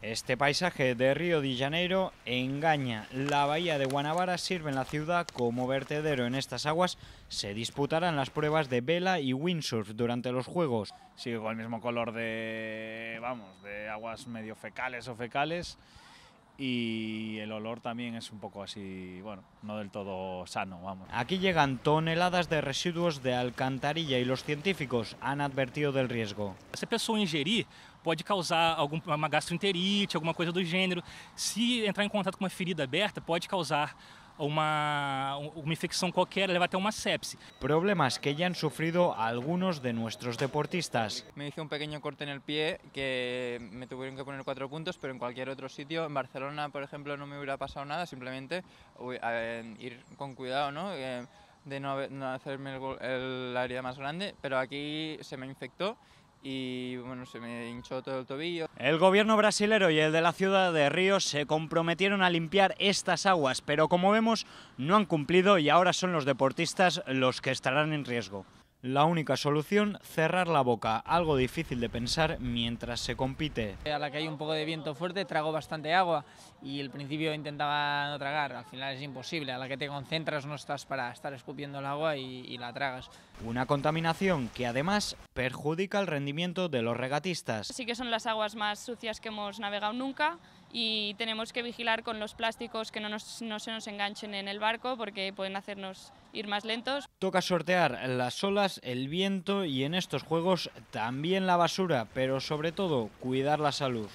Este paisaje de Río de Janeiro engaña. La bahía de Guanabara sirve en la ciudad como vertedero. En estas aguas se disputarán las pruebas de vela y windsurf durante los Juegos. Sigue con el mismo color de, vamos, de aguas medio fecales o fecales y el olor también es un poco así, bueno, no del todo sano, vamos. Aquí llegan toneladas de residuos de alcantarilla y los científicos han advertido del riesgo. Si la persona ingerir puede causar algún gastroenterite, alguma coisa do gênero. Si entrar en em contato con una ferida aberta, puede causar una, una infección cualquiera, le va a tener una sepsis. Problemas que ya han sufrido algunos de nuestros deportistas. Me hice un pequeño corte en el pie que me tuvieron que poner cuatro puntos, pero en cualquier otro sitio, en Barcelona, por ejemplo, no me hubiera pasado nada, simplemente ir con cuidado, ¿no? Eh, de no, hacerme el, el área más grande, pero aquí se me infectó y bueno, se me hinchó todo el tobillo. El gobierno brasilero y el de la ciudad de Río se comprometieron a limpiar estas aguas, pero como vemos no han cumplido y ahora son los deportistas los que estarán en riesgo. La única solución, cerrar la boca, algo difícil de pensar mientras se compite. A la que hay un poco de viento fuerte trago bastante agua y al principio intentaba no tragar, al final es imposible, a la que te concentras no estás para estar escupiendo el agua y, la tragas. Una contaminación que además perjudica el rendimiento de los regatistas. Sí que son las aguas más sucias que hemos navegado nunca, y tenemos que vigilar con los plásticos que no, se nos enganchen en el barco porque pueden hacernos ir más lentos. Toca sortear las olas, el viento y en estos juegos también la basura, pero sobre todo cuidar la salud.